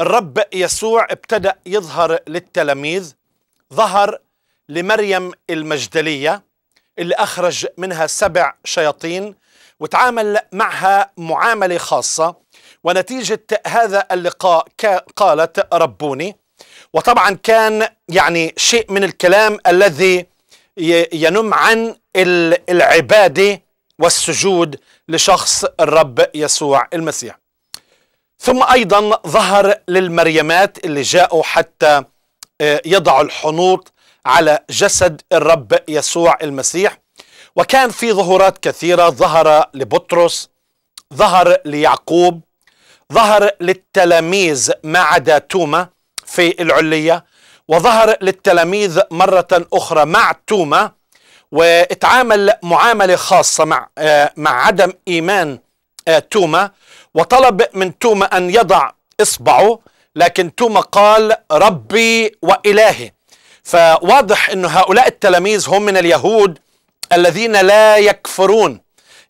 الرب يسوع ابتدأ يظهر للتلاميذ ظهر لمريم المجدلية اللي أخرج منها سبع شياطين وتعامل معها معاملة خاصة ونتيجة هذا اللقاء قالت ربوني وطبعا كان يعني شيء من الكلام الذي ينم عن العبادة والسجود لشخص الرب يسوع المسيح ثم أيضا ظهر للمريمات اللي جاءوا حتى آه، يضعوا الحنوط على جسد الرب يسوع المسيح وكان في ظهورات كثيرة ظهر لبطرس ظهر ليعقوب ظهر للتلاميذ ما عدا توما في العلية وظهر للتلاميذ مرة أخرى مع توما واتعامل معاملة خاصة مع, آه، مع عدم إيمان آه، توما وطلب من توما أن يضع إصبعه لكن توما قال ربي وإلهي فواضح أن هؤلاء التلاميذ هم من اليهود الذين لا يكفرون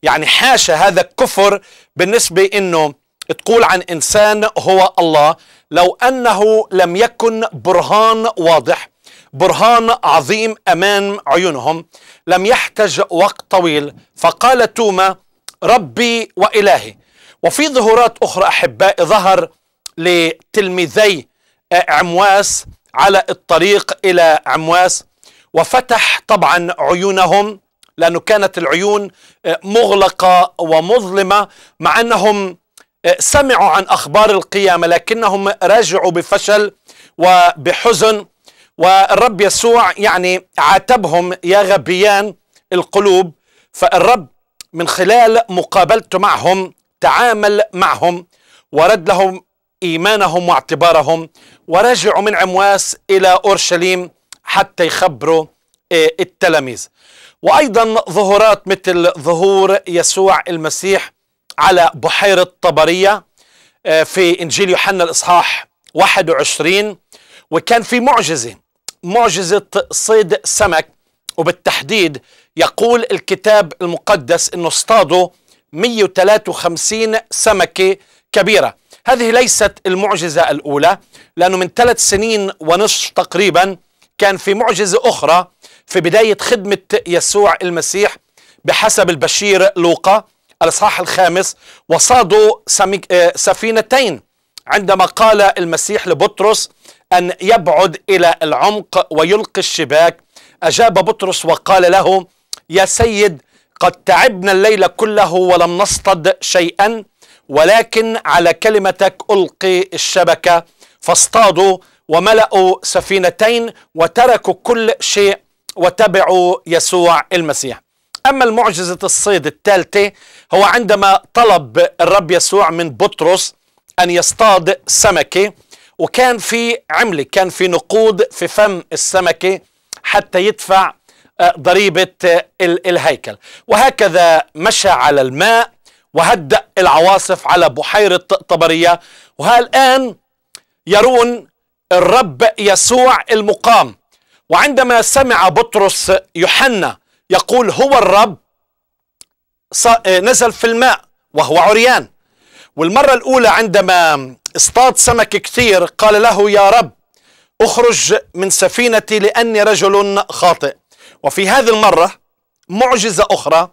يعني حاشا هذا الكفر بالنسبة أنه تقول عن إنسان هو الله لو أنه لم يكن برهان واضح برهان عظيم أمام عيونهم لم يحتج وقت طويل فقال توما ربي وإلهي وفي ظهورات أخرى أحباء ظهر لتلميذي آه، عمواس على الطريق إلى عمواس وفتح طبعا عيونهم لأنه كانت العيون آه، مغلقة ومظلمة مع أنهم آه، سمعوا عن أخبار القيامة لكنهم راجعوا بفشل وبحزن والرب يسوع يعني عاتبهم يا غبيان القلوب فالرب من خلال مقابلته معهم تعامل معهم ورد لهم إيمانهم واعتبارهم ورجعوا من عمواس إلى أورشليم حتى يخبروا آه، التلاميذ وأيضا ظهورات مثل ظهور يسوع المسيح على بحيرة طبرية آه، في إنجيل يوحنا الإصحاح 21 وكان في معجزة معجزة صيد سمك وبالتحديد يقول الكتاب المقدس أنه اصطادوا 153 سمكة كبيرة هذه ليست المعجزة الأولى لأنه من ثلاث سنين ونصف تقريبا كان في معجزة أخرى في بداية خدمة يسوع المسيح بحسب البشير لوقا الإصحاح الخامس وصادوا آه، سفينتين عندما قال المسيح لبطرس أن يبعد إلى العمق ويلقي الشباك أجاب بطرس وقال له يا سيد قد تعبنا الليل كله ولم نصطد شيئا ولكن على كلمتك ألقي الشبكة فاصطادوا وملأوا سفينتين وتركوا كل شيء وتبعوا يسوع المسيح أما المعجزة الصيد الثالثة هو عندما طلب الرب يسوع من بطرس أن يصطاد سمكة وكان في عملة كان في نقود في فم السمكة حتى يدفع ضريبة الهيكل وهكذا مشى على الماء وهدأ العواصف على بحيرة طبرية وها الآن يرون الرب يسوع المقام وعندما سمع بطرس يوحنا يقول هو الرب نزل في الماء وهو عريان والمرة الأولى عندما اصطاد سمك كثير قال له يا رب اخرج من سفينتي لأني رجل خاطئ وفي هذه المرة معجزة أخرى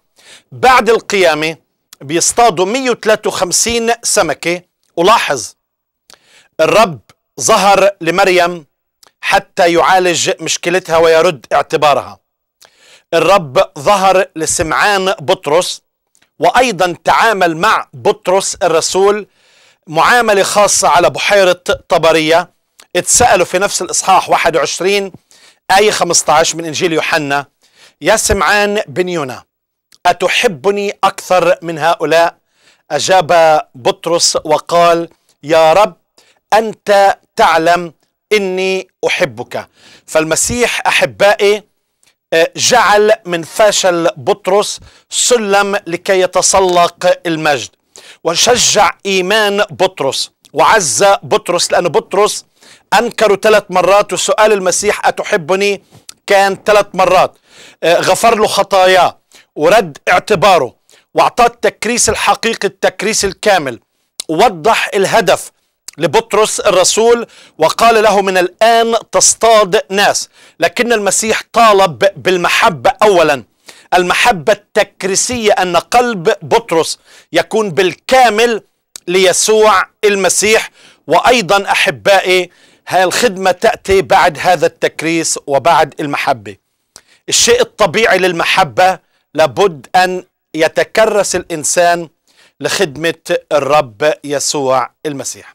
بعد القيامة بيصطادوا 153 سمكة ولاحظ الرب ظهر لمريم حتى يعالج مشكلتها ويرد اعتبارها الرب ظهر لسمعان بطرس وأيضا تعامل مع بطرس الرسول معاملة خاصة على بحيرة طبرية اتسألوا في نفس الإصحاح 21 آية 15 من إنجيل يوحنا يا سمعان بن يونا أتحبني أكثر من هؤلاء أجاب بطرس وقال يا رب أنت تعلم إني أحبك فالمسيح أحبائي آه، جعل من فشل بطرس سلم لكي يتسلق المجد وشجع إيمان بطرس وعز بطرس لأن بطرس أنكروا ثلاث مرات وسؤال المسيح أتحبني كان ثلاث مرات آه، غفر له خطاياه ورد اعتباره واعطاه التكريس الحقيقي التكريس الكامل ووضح الهدف لبطرس الرسول وقال له من الآن تصطاد ناس لكن المسيح طالب بالمحبة أولا المحبة التكريسية أن قلب بطرس يكون بالكامل ليسوع المسيح وأيضا أحبائي هاي الخدمة تأتي بعد هذا التكريس وبعد المحبة الشيء الطبيعي للمحبة لابد أن يتكرس الإنسان لخدمة الرب يسوع المسيح